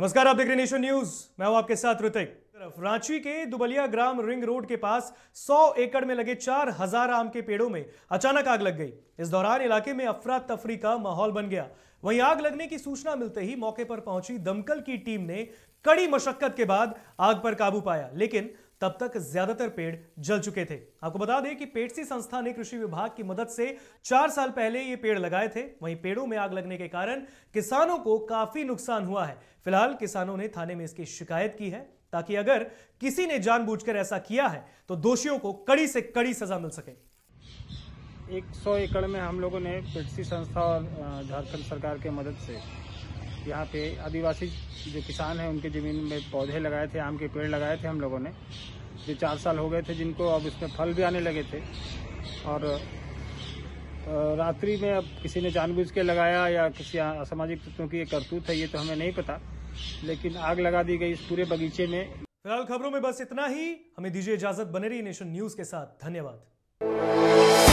नमस्कार आप देख रहे नेशन न्यूज मैं हूं आपके साथ ऋतिक रांची के दुबलिया ग्राम रिंग रोड के पास 100 एकड़ में लगे 4000 आम के पेड़ों में अचानक आग लग गई इस दौरान इलाके में अफरा तफरी का माहौल बन गया वहीं आग लगने की सूचना मिलते ही मौके पर पहुंची दमकल की टीम ने कड़ी मशक्कत के बाद आग पर काबू पाया लेकिन तब तक ज्यादातर पेड़ जल चुके थे आपको बता दें कि पेटसी संस्था ने कृषि विभाग की मदद से चार साल पहले ये पेड़ लगाए थे वहीं पेड़ों में आग लगने के कारण किसानों को काफी नुकसान हुआ है फिलहाल किसानों ने थाने में इसकी शिकायत की है ताकि अगर किसी ने जानबूझकर ऐसा किया है तो दोषियों को कड़ी से कड़ी सजा मिल सके 100 एकड़ में हम लोगों ने पेटसी संस्था और झारखंड सरकार के मदद से यहाँ पे आदिवासी जो किसान हैं उनके ज़मीन में पौधे लगाए थे आम के पेड़ लगाए थे हम लोगों ने जो चार साल हो गए थे जिनको अब इसमें फल भी आने लगे थे और रात्रि में अब किसी ने जानबूझ के लगाया या किसी असामाजिक तत्वों की ये करतूत है ये तो हमें नहीं पता लेकिन आग लगा दी गई इस पूरे बगीचे में फिलहाल खबरों में बस इतना ही हमें दीजिए इजाजत बने रही नेशन न्यूज के साथ धन्यवाद